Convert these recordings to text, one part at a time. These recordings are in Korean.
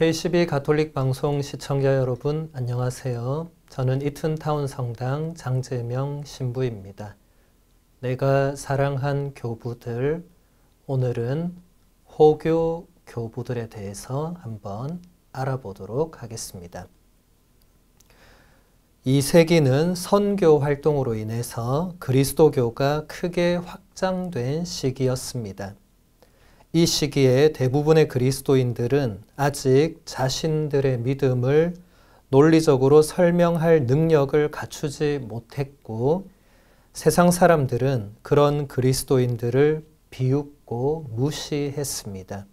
KCB 가톨릭 방송 시청자 여러분 안녕하세요. 저는 이튼타운 성당 장재명 신부입니다. 내가 사랑한 교부들 오늘은 호교 교부들에 대해서 한번 알아보도록 하겠습니다. 2세기는 선교 활동으로 인해서 그리스도교가 크게 확장된 시기였습니다. 이 시기에 대부분의 그리스도인들은 아직 자신들의 믿음을 논리적으로 설명할 능력을 갖추지 못했고 세상 사람들은 그런 그리스도인들을 비웃고 무시했습니다.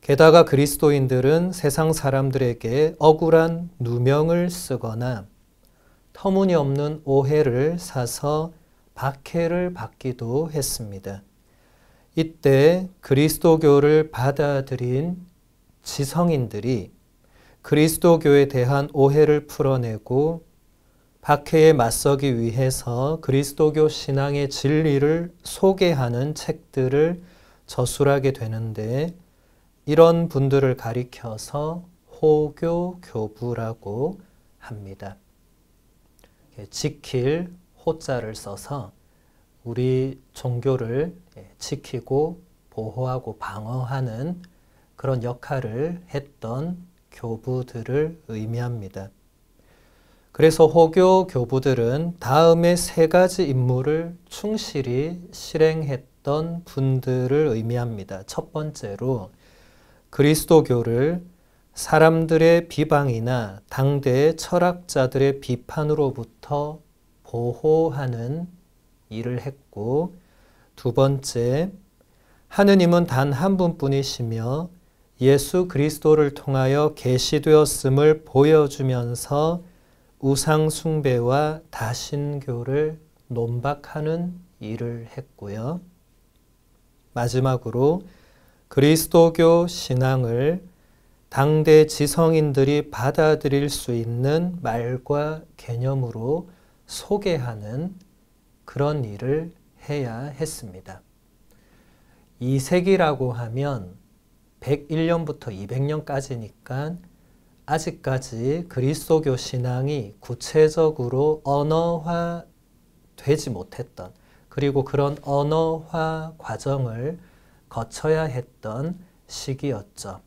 게다가 그리스도인들은 세상 사람들에게 억울한 누명을 쓰거나 터무니없는 오해를 사서 박해를 받기도 했습니다. 이때 그리스도교를 받아들인 지성인들이 그리스도교에 대한 오해를 풀어내고 박해에 맞서기 위해서 그리스도교 신앙의 진리를 소개하는 책들을 저술하게 되는데 이런 분들을 가리켜서 호교교부라고 합니다. 지킬 호자를 써서 우리 종교를 예, 지키고 보호하고 방어하는 그런 역할을 했던 교부들을 의미합니다. 그래서 호교 교부들은 다음의 세 가지 임무를 충실히 실행했던 분들을 의미합니다. 첫 번째로 그리스도교를 사람들의 비방이나 당대의 철학자들의 비판으로부터 보호하는 일을 했고, 두 번째, 하느님은 단 한 분뿐이시며 예수 그리스도를 통하여 계시되었음을 보여주면서 우상 숭배와 다신교를 논박하는 일을 했고요. 마지막으로 그리스도교 신앙을 당대 지성인들이 받아들일 수 있는 말과 개념으로 소개하는 그런 일을 해야 했습니다. 2세기라고 하면 101년부터 200년까지니까 아직까지 그리스도교 신앙이 구체적으로 언어화 되지 못했던 그리고 그런 언어화 과정을 거쳐야 했던 시기였죠.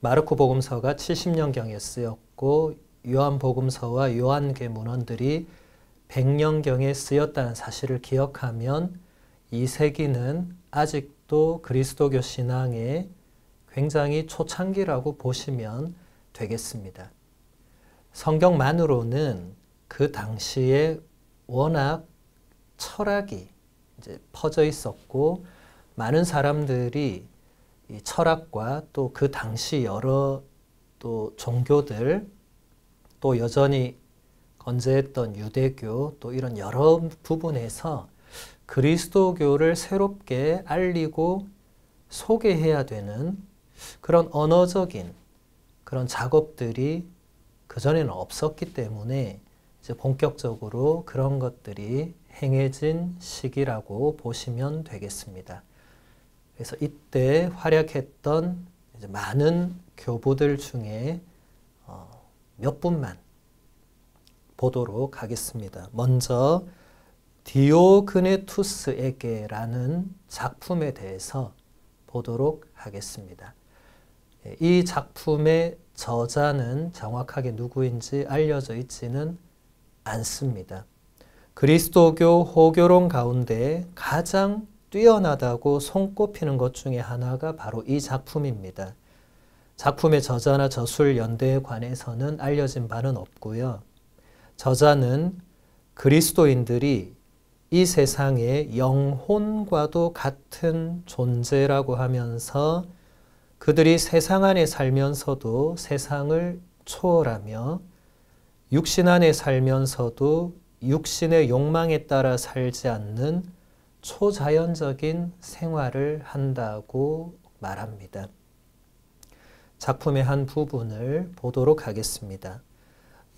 마르코 복음서가 70년경에 쓰였고 요한복음서와 요한계 문헌들이 백0년경에 쓰였다는 사실을 기억하면 이 세기는 아직도 그리스도교 신앙의 굉장히 초창기라고 보시면 되겠습니다. 성경만으로는 그 당시에 워낙 철학이 이제 퍼져 있었고 많은 사람들이 철학과 또 그 당시 여러 또 종교들 또 여전히 건재했던 유대교 또 이런 여러 부분에서 그리스도교를 새롭게 알리고 소개해야 되는 그런 언어적인 그런 작업들이 그전에는 없었기 때문에 이제 본격적으로 그런 것들이 행해진 시기라고 보시면 되겠습니다. 그래서 이때 활약했던 많은 교부들 중에 어, 몇 분만 보도록 하겠습니다. 먼저 디오그네투스에게라는 작품에 대해서 보도록 하겠습니다. 예, 이 작품의 저자는 정확하게 누구인지 알려져 있지는 않습니다. 그리스도교 호교론 가운데 가장 뛰어나다고 손꼽히는 것 중에 하나가 바로 이 작품입니다. 작품의 저자나 저술 연대에 관해서는 알려진 바는 없고요. 저자는 그리스도인들이 이 세상의 영혼과도 같은 존재라고 하면서 그들이 세상 안에 살면서도 세상을 초월하며 육신 안에 살면서도 육신의 욕망에 따라 살지 않는 초자연적인 생활을 한다고 말합니다. 작품의 한 부분을 보도록 하겠습니다.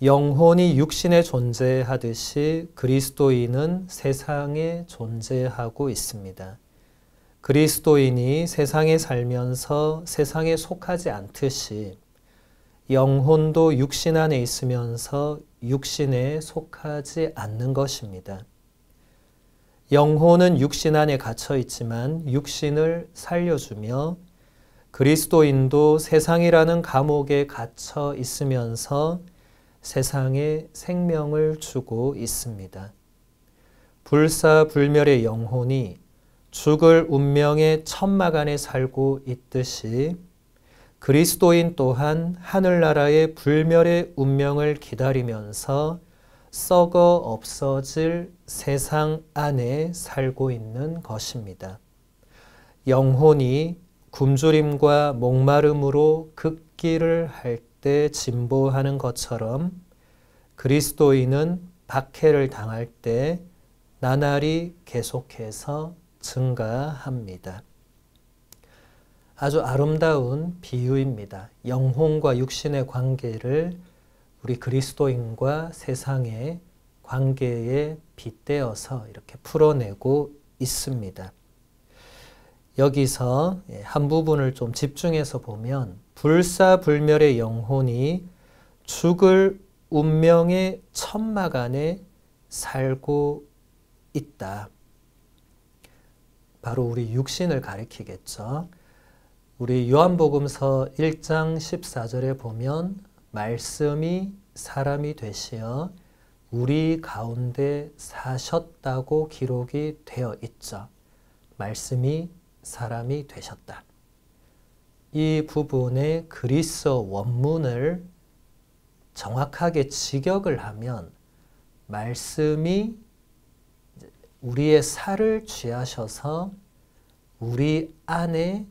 영혼이 육신에 존재하듯이 그리스도인은 세상에 존재하고 있습니다. 그리스도인이 세상에 살면서 세상에 속하지 않듯이 영혼도 육신 안에 있으면서 육신에 속하지 않는 것입니다. 영혼은 육신 안에 갇혀 있지만 육신을 살려주며 그리스도인도 세상이라는 감옥에 갇혀 있으면서 세상에 생명을 주고 있습니다. 불사불멸의 영혼이 죽을 운명의 천막 안에 살고 있듯이 그리스도인 또한 하늘나라의 불멸의 운명을 기다리면서 썩어 없어질 세상 안에 살고 있는 것입니다. 영혼이 굶주림과 목마름으로 극기를 할때 진보하는 것처럼 그리스도인은 박해를 당할 때 나날이 계속해서 증가합니다. 아주 아름다운 비유입니다. 영혼과 육신의 관계를 우리 그리스도인과 세상의 관계에 빗대어서 이렇게 풀어내고 있습니다. 여기서 예, 한 부분을 좀 집중해서 보면 불사불멸의 영혼이 죽을 운명의 천막 안에 살고 있다. 바로 우리 육신을 가리키겠죠. 우리 요한복음서 1장 14절에 보면 말씀이 사람이 되시어 우리 가운데 사셨다고 기록이 되어 있죠. 말씀이 사람이 되셨다. 이 부분의 그리스어 원문을 정확하게 직역을 하면 말씀이 우리의 살을 취하셔서 우리 안에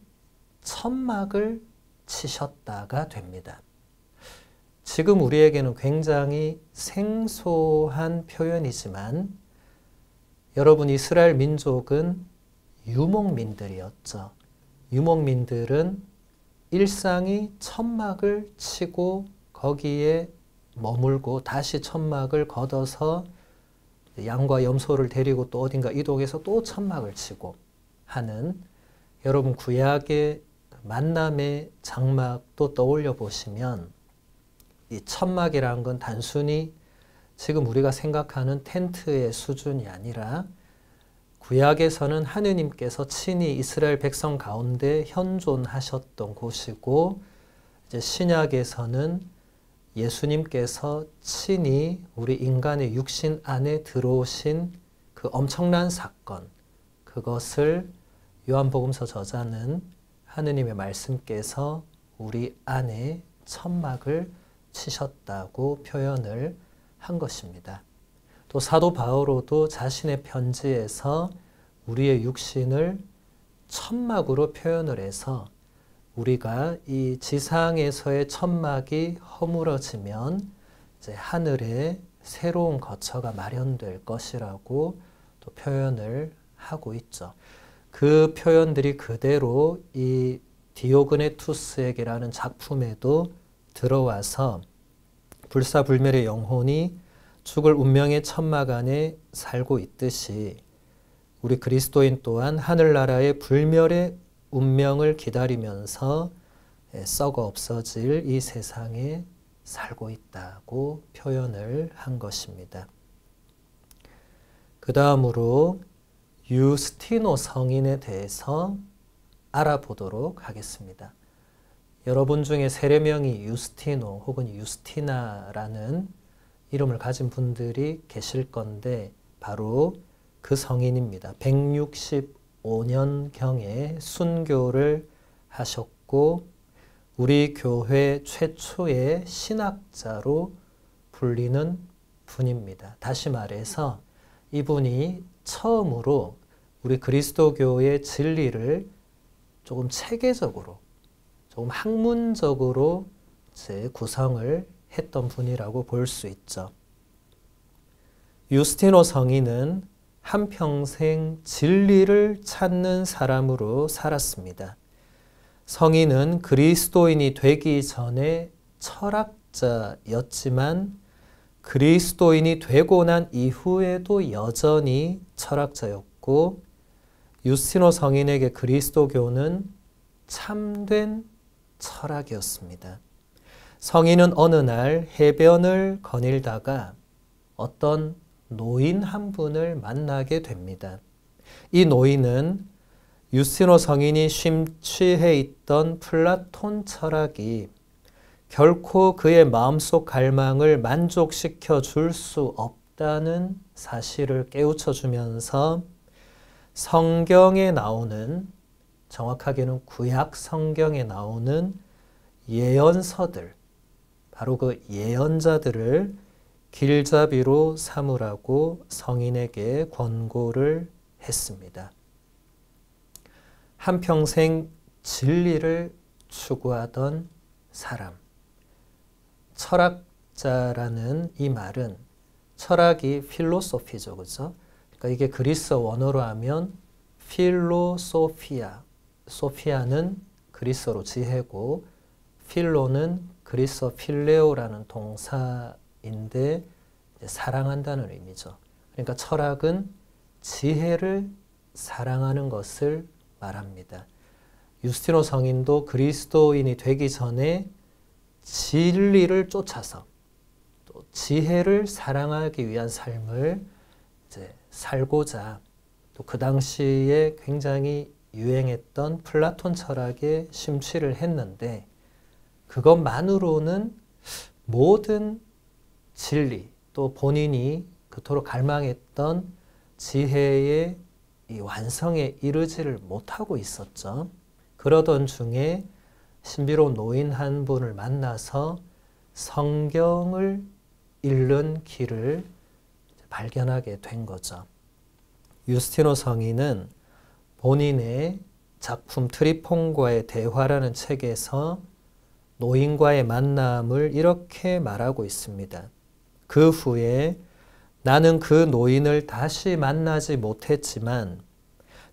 천막을 치셨다가 됩니다. 지금 우리에게는 굉장히 생소한 표현이지만 여러분 이스라엘 민족은 유목민들이었죠. 유목민들은 일상이 천막을 치고 거기에 머물고 다시 천막을 걷어서 양과 염소를 데리고 또 어딘가 이동해서 또 천막을 치고 하는 여러분 구약의 만남의 장막도 떠올려 보시면 이 천막이라는 건 단순히 지금 우리가 생각하는 텐트의 수준이 아니라 구약에서는 하느님께서 친히 이스라엘 백성 가운데 현존하셨던 곳이고 이제 신약에서는 예수님께서 친히 우리 인간의 육신 안에 들어오신 그 엄청난 사건 그것을 요한복음서 저자는 하느님의 말씀께서 우리 안에 천막을 치셨다고 표현을 한 것입니다. 또 사도 바오로도 자신의 편지에서 우리의 육신을 천막으로 표현을 해서 우리가 이 지상에서의 천막이 허물어지면 이제 하늘에 새로운 거처가 마련될 것이라고 또 표현을 하고 있죠. 그 표현들이 그대로 이 디오그네 투스에게라는 작품에도 들어와서 불사불멸의 영혼이 죽을 운명의 천막 안에 살고 있듯이 우리 그리스도인 또한 하늘나라의 불멸의 운명을 기다리면서 예, 썩어 없어질 이 세상에 살고 있다고 표현을 한 것입니다. 그 다음으로 유스티노 성인에 대해서 알아보도록 하겠습니다. 여러분 중에 세례명이 유스티노 혹은 유스티나라는 이름을 가진 분들이 계실 건데 바로 그 성인입니다. 165년경에 순교를 하셨고 우리 교회 최초의 신학자로 불리는 분입니다. 다시 말해서 이분이 처음으로 우리 그리스도교의 진리를 조금 체계적으로, 조금 학문적으로 구성을 했던 분이라고 볼 수 있죠. 유스티노 성인은 한평생 진리를 찾는 사람으로 살았습니다. 성인은 그리스도인이 되기 전에 철학자였지만 그리스도인이 되고 난 이후에도 여전히 철학자였고 유스티노 성인에게 그리스도교는 참된 철학이었습니다. 성인은 어느 날 해변을 거닐다가 어떤 노인 한 분을 만나게 됩니다. 이 노인은 유스노 성인이 심취해 있던 플라톤 철학이 결코 그의 마음속 갈망을 만족시켜 줄 수 없다는 사실을 깨우쳐 주면서 성경에 나오는 정확하게는 구약 성경에 나오는 예언서들 바로 그 예언자들을 길잡이로 삼으라고 성인에게 권고를 했습니다. 한평생 진리를 추구하던 사람. 철학자라는 이 말은 철학이 필로소피죠. 그죠? 그러니까 이게 그리스 원어로 하면 필로소피아. 소피아는 그리스어로 지혜고 필로는 그리스어 필레오라는 동사인데 사랑한다는 의미죠. 그러니까 철학은 지혜를 사랑하는 것을 말합니다. 유스티노 성인도 그리스도인이 되기 전에 진리를 쫓아서 또 지혜를 사랑하기 위한 삶을 이제 살고자 또 그 당시에 굉장히 유행했던 플라톤 철학에 심취를 했는데 그것만으로는 모든 진리 또 본인이 그토록 갈망했던 지혜의 완성에 이르지를 못하고 있었죠. 그러던 중에 신비로운 노인 한 분을 만나서 성경을 읽는 길을 발견하게 된 거죠. 유스티노 성인은 본인의 작품 트리폰과의 대화라는 책에서 노인과의 만남을 이렇게 말하고 있습니다. 그 후에 나는 그 노인을 다시 만나지 못했지만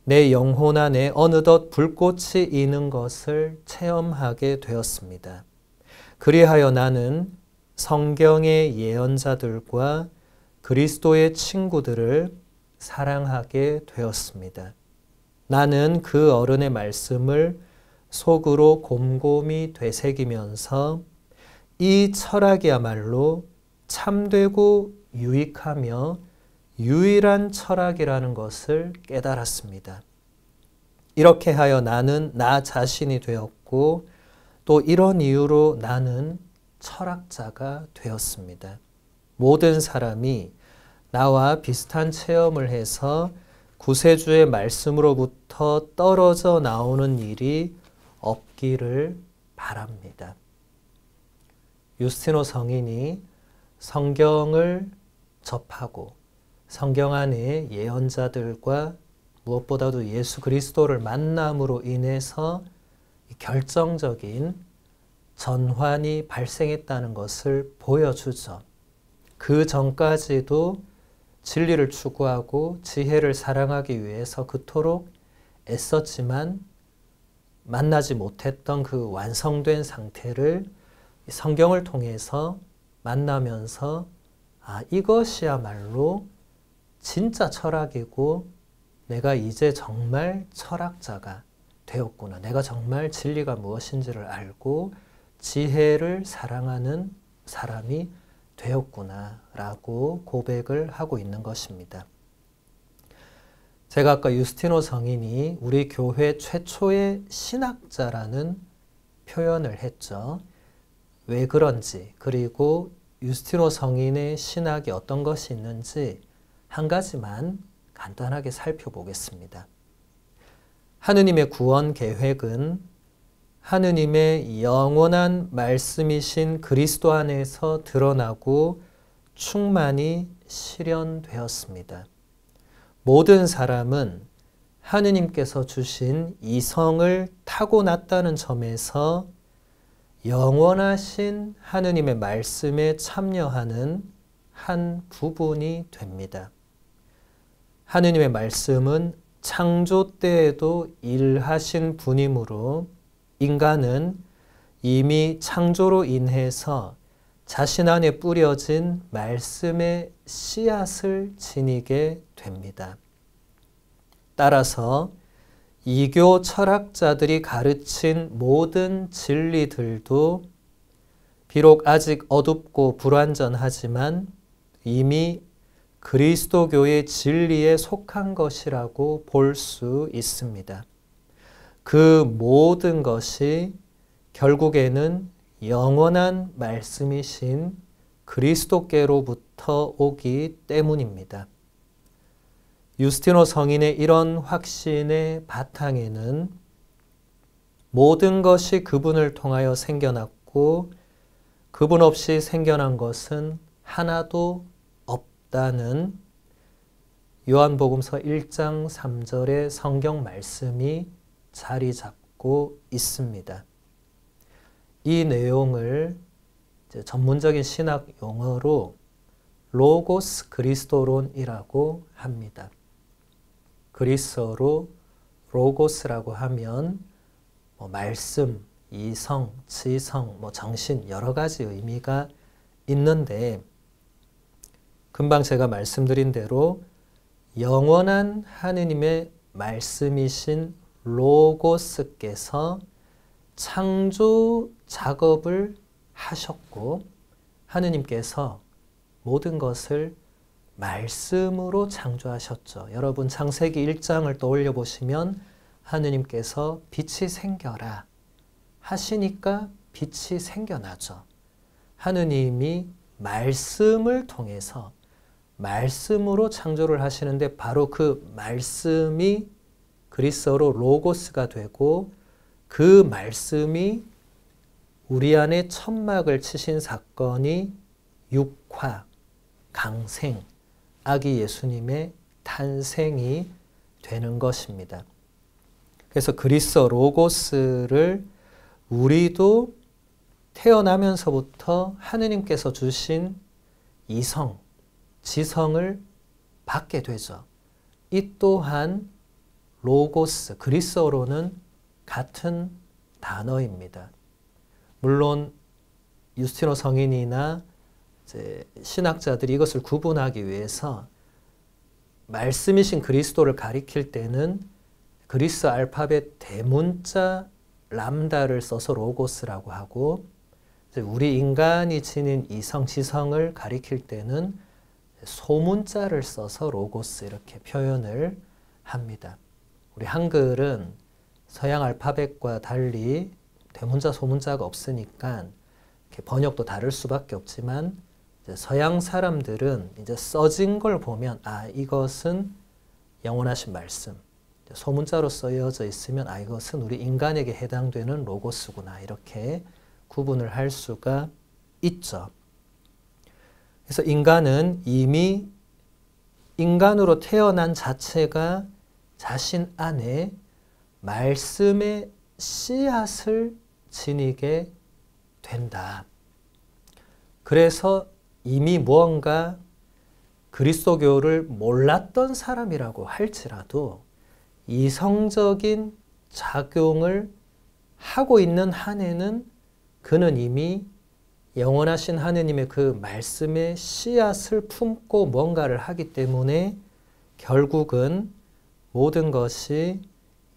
내 영혼 안에 어느덧 불꽃이 이는 것을 체험하게 되었습니다. 그리하여 나는 성경의 예언자들과 그리스도의 친구들을 사랑하게 되었습니다. 나는 그 어른의 말씀을 속으로 곰곰이 되새기면서 이 철학이야말로 참되고 유익하며 유일한 철학이라는 것을 깨달았습니다. 이렇게 하여 나는 나 자신이 되었고 또 이런 이유로 나는 철학자가 되었습니다. 모든 사람이 나와 비슷한 체험을 해서 구세주의 말씀으로부터 떨어져 나오는 일이 없기를 바랍니다. 유스티노 성인이 성경을 접하고 성경 안에 예언자들과 무엇보다도 예수 그리스도를 만남으로 인해서 결정적인 전환이 발생했다는 것을 보여주죠. 그 전까지도 진리를 추구하고 지혜를 사랑하기 위해서 그토록 애썼지만 만나지 못했던 그 완성된 상태를 성경을 통해서 만나면서 아, 이것이야말로 진짜 철학이고 내가 이제 정말 철학자가 되었구나. 내가 정말 진리가 무엇인지를 알고 지혜를 사랑하는 사람이 되었구나. 라고 고백을 하고 있는 것입니다. 제가 아까 유스티노 성인이 우리 교회 최초의 신학자라는 표현을 했죠. 왜 그런지 그리고 유스티노 성인의 신학이 어떤 것이 있는지 한 가지만 간단하게 살펴보겠습니다. 하느님의 구원 계획은 하느님의 영원한 말씀이신 그리스도 안에서 드러나고 충만히 실현되었습니다. 모든 사람은 하느님께서 주신 이성을 타고났다는 점에서 영원하신 하느님의 말씀에 참여하는 한 부분이 됩니다. 하느님의 말씀은 창조 때에도 일하신 분이므로 인간은 이미 창조로 인해서 자신 안에 뿌려진 말씀의 씨앗을 지니게 됩니다. 따라서 이교 철학자들이 가르친 모든 진리들도 비록 아직 어둡고 불완전하지만 이미 그리스도교의 진리에 속한 것이라고 볼 수 있습니다. 그 모든 것이 결국에는 영원한 말씀이신 그리스도께로부터 오기 때문입니다. 유스티노 성인의 이런 확신의 바탕에는 모든 것이 그분을 통하여 생겨났고 그분 없이 생겨난 것은 하나도 없다는 요한복음서 1장 3절의 성경 말씀이 자리 잡고 있습니다. 이 내용을 전문적인 신학 용어로 로고스 그리스도론이라고 합니다. 그리스어로 로고스라고 하면 뭐 말씀, 이성, 지성, 뭐 정신 여러 가지 의미가 있는데 금방 제가 말씀드린 대로 영원한 하느님의 말씀이신 로고스께서 창조 작업을 하셨고 하느님께서 모든 것을 말씀으로 창조하셨죠. 여러분 창세기 1장을 떠올려 보시면 하느님께서 빛이 생겨라 하시니까 빛이 생겨나죠. 하느님이 말씀을 통해서 말씀으로 창조를 하시는데 바로 그 말씀이 그리스어로 로고스가 되고 그 말씀이 우리 안에 천막을 치신 사건이 육화, 강생, 아기 예수님의 탄생이 되는 것입니다. 그래서 그리스어 로고스를 우리도 태어나면서부터 하느님께서 주신 이성, 지성을 받게 되죠. 이 또한 로고스, 그리스어로는 같은 단어입니다. 물론 유스티노 성인이나 신학자들이 이것을 구분하기 위해서 말씀이신 그리스도를 가리킬 때는 그리스 알파벳 대문자 람다를 써서 로고스라고 하고 우리 인간이 지닌 이성, 지성을 가리킬 때는 소문자를 써서 로고스 이렇게 표현을 합니다. 우리 한글은 서양 알파벳과 달리 대문자 소문자가 없으니까 번역도 다를 수밖에 없지만 서양 사람들은 이제 써진 걸 보면 아 이것은 영원하신 말씀 소문자로 써여져 있으면 아 이것은 우리 인간에게 해당되는 로고스구나 이렇게 구분을 할 수가 있죠. 그래서 인간은 이미 인간으로 태어난 자체가 자신 안에 말씀의 씨앗을 지니게 된다. 그래서 이미 무언가 그리스도교를 몰랐던 사람이라고 할지라도 이성적인 작용을 하고 있는 한에는 그는 이미 영원하신 하느님의 그 말씀의 씨앗을 품고 뭔가를 하기 때문에 결국은 모든 것이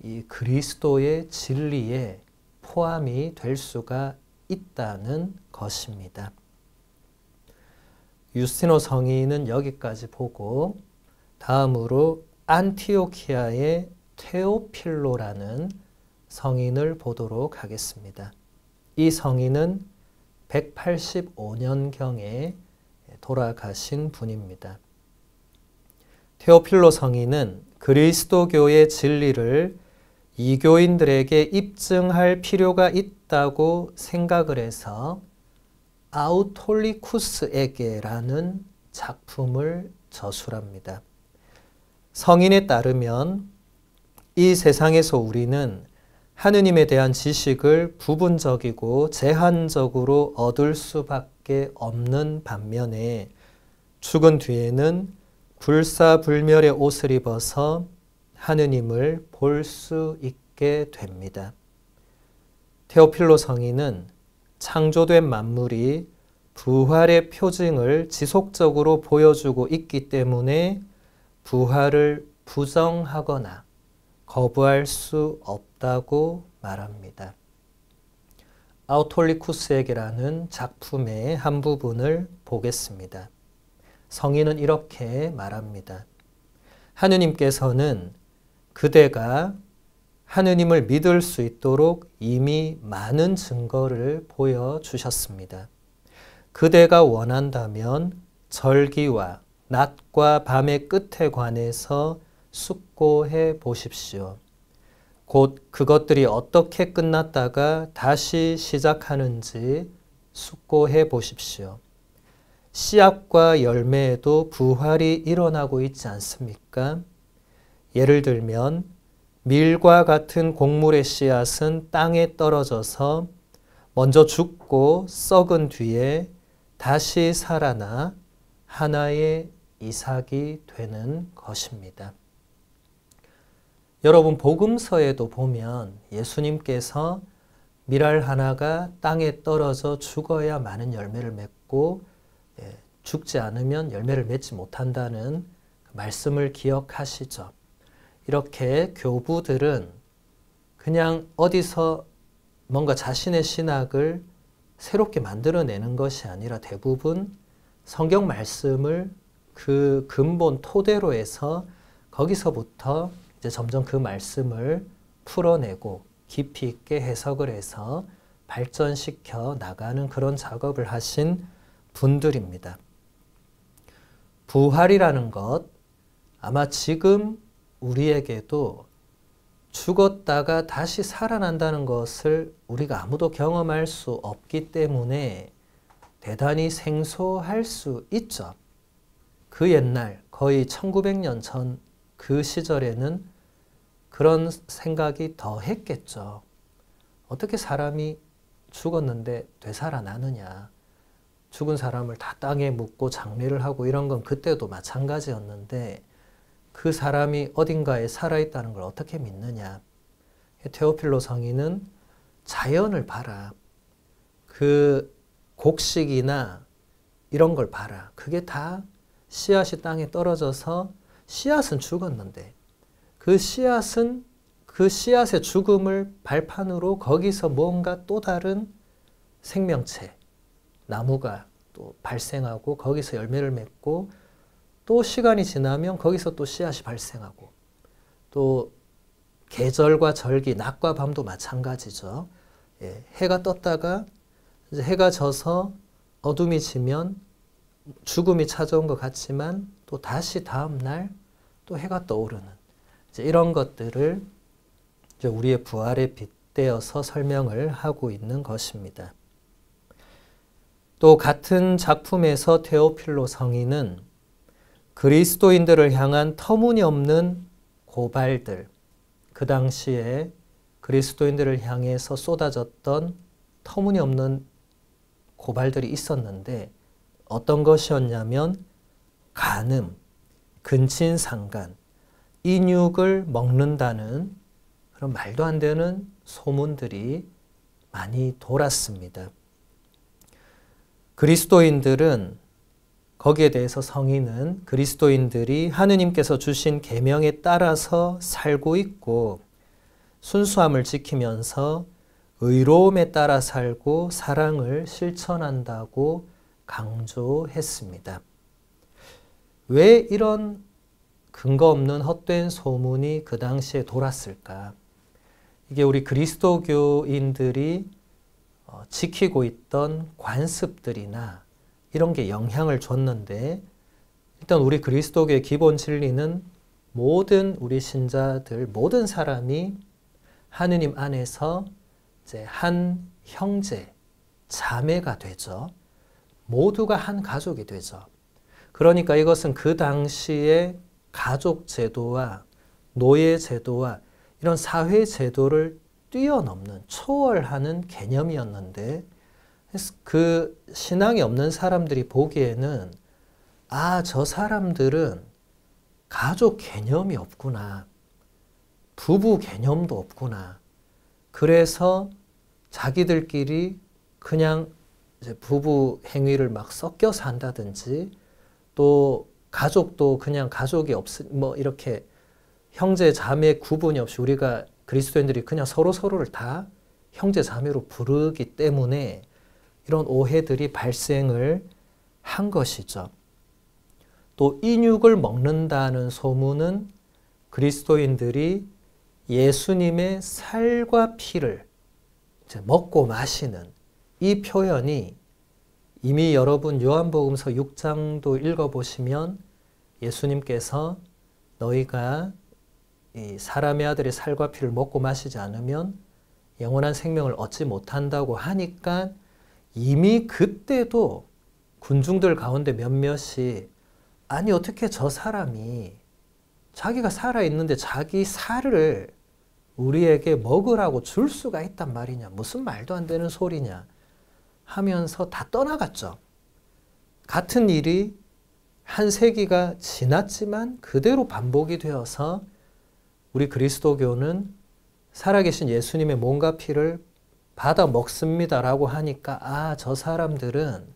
이 그리스도의 진리에 포함이 될 수가 있다는 것입니다. 유스티노 성인은 여기까지 보고 다음으로 안티오키아의 테오필로라는 성인을 보도록 하겠습니다. 이 성인은 185년경에 돌아가신 분입니다. 테오필로 성인은 그리스도교의 진리를 이교인들에게 입증할 필요가 있다고 생각을 해서 아우톨리쿠스에게라는 작품을 저술합니다. 성인에 따르면 이 세상에서 우리는 하느님에 대한 지식을 부분적이고 제한적으로 얻을 수밖에 없는 반면에 죽은 뒤에는 불사불멸의 옷을 입어서 하느님을 볼 수 있게 됩니다. 테오필로 성인은 창조된 만물이 부활의 표징을 지속적으로 보여주고 있기 때문에 부활을 부정하거나 거부할 수 없다고 말합니다. 아우톨리쿠스에게라는 작품의 한 부분을 보겠습니다. 성인은 이렇게 말합니다. 하느님께서는 그대가 하느님을 믿을 수 있도록 이미 많은 증거를 보여주셨습니다. 그대가 원한다면 절기와 낮과 밤의 끝에 관해서 숙고해 보십시오. 곧 그것들이 어떻게 끝났다가 다시 시작하는지 숙고해 보십시오. 씨앗과 열매에도 부활이 일어나고 있지 않습니까? 예를 들면 밀과 같은 곡물의 씨앗은 땅에 떨어져서 먼저 죽고 썩은 뒤에 다시 살아나 하나의 이삭이 되는 것입니다. 여러분 복음서에도 보면 예수님께서 미랄 하나가 땅에 떨어져 죽어야 많은 열매를 맺고 예, 죽지 않으면 열매를 맺지 못한다는 말씀을 기억하시죠. 이렇게 교부들은 그냥 어디서 뭔가 자신의 신학을 새롭게 만들어내는 것이 아니라 대부분 성경 말씀을 그 근본 토대로 해서 거기서부터 이제 점점 그 말씀을 풀어내고 깊이 있게 해석을 해서 발전시켜 나가는 그런 작업을 하신 분들입니다. 부활이라는 것 아마 지금 우리에게도 죽었다가 다시 살아난다는 것을 우리가 아무도 경험할 수 없기 때문에 대단히 생소할 수 있죠. 그 옛날 거의 1900년 전 그 시절에는 그런 생각이 더 했겠죠. 어떻게 사람이 죽었는데 되살아나느냐. 죽은 사람을 다 땅에 묻고 장례를 하고 이런 건 그때도 마찬가지였는데 그 사람이 어딘가에 살아있다는 걸 어떻게 믿느냐. 테오필로 성인은 자연을 봐라. 그 곡식이나 이런 걸 봐라. 그게 다 씨앗이 땅에 떨어져서 씨앗은 죽었는데 그 씨앗은 그 씨앗의 죽음을 발판으로 거기서 뭔가 또 다른 생명체, 나무가 또 발생하고 거기서 열매를 맺고 또 시간이 지나면 거기서 또 씨앗이 발생하고 또 계절과 절기, 낮과 밤도 마찬가지죠. 예, 해가 떴다가 이제 해가 져서 어둠이 지면 죽음이 찾아온 것 같지만 또 다시 다음 날 또 해가 떠오르는 이제 이런 것들을 이제 우리의 부활에 빗대어서 설명을 하고 있는 것입니다. 또 같은 작품에서 테오필로 성인은 그리스도인들을 향한 터무니없는 고발들, 그 당시에 그리스도인들을 향해서 쏟아졌던 터무니없는 고발들이 있었는데 어떤 것이었냐면 간음, 근친상간, 인육을 먹는다는 그런 말도 안 되는 소문들이 많이 돌았습니다. 그리스도인들은 거기에 대해서 성인은 그리스도인들이 하느님께서 주신 계명에 따라서 살고 있고 순수함을 지키면서 의로움에 따라 살고 사랑을 실천한다고 강조했습니다. 왜 이런 근거 없는 헛된 소문이 그 당시에 돌았을까? 이게 우리 그리스도교인들이 어, 지키고 있던 관습들이나 이런 게 영향을 줬는데 일단 우리 그리스도교의 기본 진리는 모든 우리 신자들 모든 사람이 하느님 안에서 이제 한 형제 자매가 되죠. 모두가 한 가족이 되죠. 그러니까 이것은 그 당시의 가족 제도와 노예 제도와 이런 사회 제도를 뛰어넘는 초월하는 개념이었는데 그래서그 신앙이 없는 사람들이 보기에는 아, 저 사람들은 가족 개념이 없구나. 부부 개념도 없구나. 그래서 자기들끼리 그냥 부부 행위를 막 섞여 산다든지 또 가족도 그냥 가족이 없으 뭐 이렇게 형제 자매 구분이 없이 우리가 그리스도인들이 그냥 서로 서로를 다 형제 자매로 부르기 때문에 이런 오해들이 발생을 한 것이죠. 또 인육을 먹는다는 소문은 그리스도인들이 예수님의 살과 피를 먹고 마시는 이 표현이 이미 여러분 요한복음서 6장도 읽어보시면 예수님께서 너희가 사람의 아들의 살과 피를 먹고 마시지 않으면 영원한 생명을 얻지 못한다고 하니까 이미 그때도 군중들 가운데 몇몇이 아니 어떻게 저 사람이 자기가 살아있는데 자기 살을 우리에게 먹으라고 줄 수가 있단 말이냐 무슨 말도 안 되는 소리냐 하면서 다 떠나갔죠. 같은 일이 한 세기가 지났지만 그대로 반복이 되어서 우리 그리스도교는 살아계신 예수님의 몸과 피를 받아 먹습니다라고 하니까 아, 저 사람들은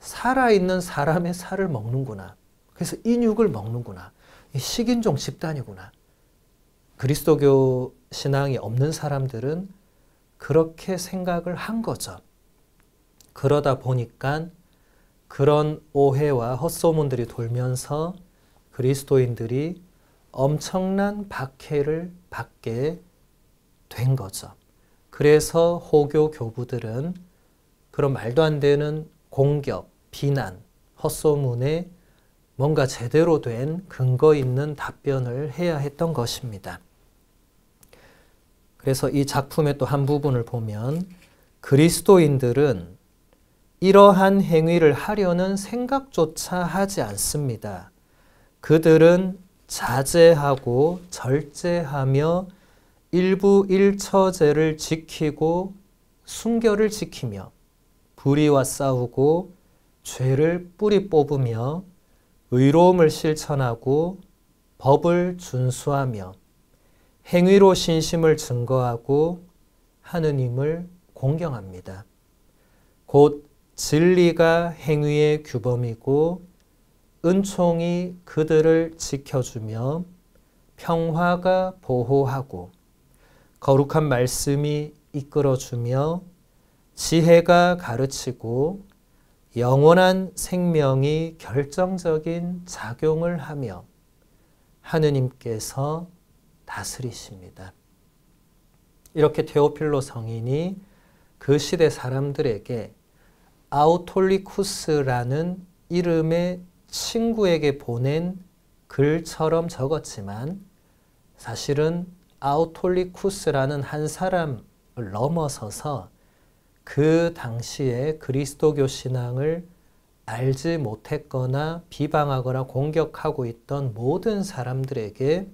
살아있는 사람의 살을 먹는구나. 그래서 인육을 먹는구나. 식인종 집단이구나. 그리스도교 신앙이 없는 사람들은 그렇게 생각을 한 거죠. 그러다 보니까 그런 오해와 헛소문들이 돌면서 그리스도인들이 엄청난 박해를 받게 된 거죠. 그래서 호교 교부들은 그런 말도 안 되는 공격, 비난, 헛소문에 뭔가 제대로 된 근거 있는 답변을 해야 했던 것입니다. 그래서 이 작품의 또 한 부분을 보면 그리스도인들은 이러한 행위를 하려는 생각조차 하지 않습니다. 그들은 자제하고 절제하며 일부 일처제를 지키고 순결을 지키며 불의와 싸우고 죄를 뿌리 뽑으며 의로움을 실천하고 법을 준수하며 행위로 신심을 증거하고 하느님을 공경합니다. 곧 진리가 행위의 규범이고 은총이 그들을 지켜주며 평화가 보호하고 거룩한 말씀이 이끌어주며 지혜가 가르치고 영원한 생명이 결정적인 작용을 하며 하느님께서 다스리십니다. 이렇게 테오필로 성인이 그 시대 사람들에게 아우톨리쿠스라는 이름의 친구에게 보낸 글처럼 적었지만 사실은 아우톨리쿠스라는 한 사람을 넘어서서 그 당시에 그리스도교 신앙을 알지 못했거나 비방하거나 공격하고 있던 모든 사람들에게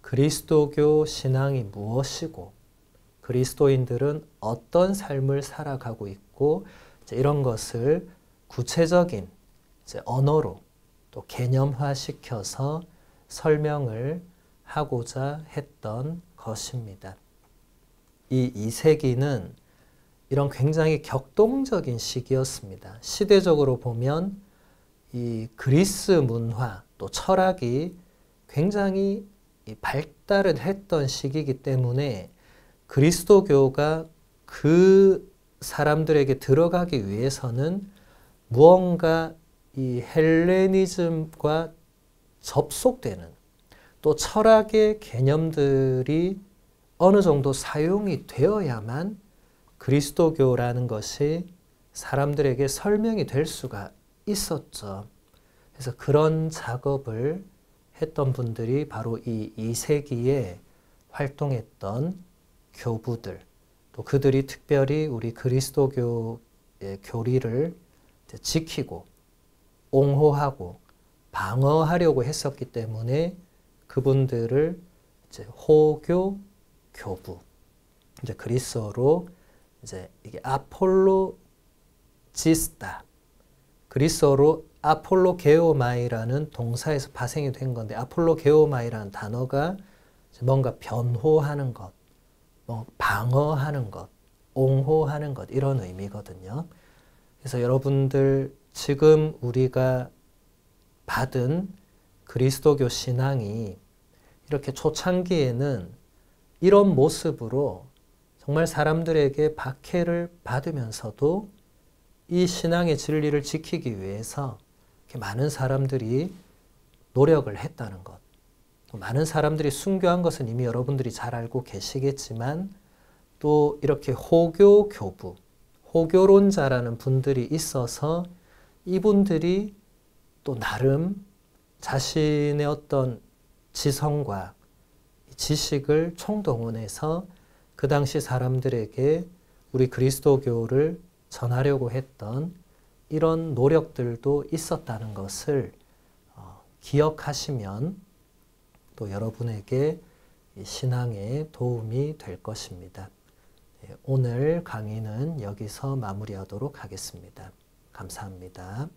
그리스도교 신앙이 무엇이고 그리스도인들은 어떤 삶을 살아가고 있고 이런 것을 구체적인 언어로 또 개념화시켜서 설명을 하고자 했던 것입니다. 이 2세기는 이런 굉장히 격동적인 시기였습니다. 시대적으로 보면 이 그리스 문화 또 철학이 굉장히 발달을 했던 시기이기 때문에 그리스도교가 그 사람들에게 들어가기 위해서는 무언가 이 헬레니즘과 접속되는 또 철학의 개념들이 어느 정도 사용이 되어야만 그리스도교라는 것이 사람들에게 설명이 될 수가 있었죠. 그래서 그런 작업을 했던 분들이 바로 이 2세기에 활동했던 교부들, 또 그들이 특별히 우리 그리스도교의 교리를 지키고 옹호하고 방어하려고 했었기 때문에 그분들을 이제 호교 교부 이제 그리스어로 이제 이게 아폴로지스타 그리스어로 아폴로 게오마이라는 동사에서 파생이 된 건데 아폴로 게오마이라는 단어가 뭔가 변호하는 것, 뭐 방어하는 것, 옹호하는 것 이런 의미거든요. 그래서 여러분들 지금 우리가 받은 그리스도교 신앙이 이렇게 초창기에는 이런 모습으로 정말 사람들에게 박해를 받으면서도 이 신앙의 진리를 지키기 위해서 많은 사람들이 노력을 했다는 것. 많은 사람들이 순교한 것은 이미 여러분들이 잘 알고 계시겠지만 또 이렇게 호교 교부, 호교론자라는 분들이 있어서 이분들이 또 나름 자신의 어떤 지성과 지식을 총동원해서 그 당시 사람들에게 우리 그리스도교를 전하려고 했던 이런 노력들도 있었다는 것을 어, 기억하시면 또 여러분에게 신앙에 도움이 될 것입니다. 예, 오늘 강의는 여기서 마무리하도록 하겠습니다. 감사합니다.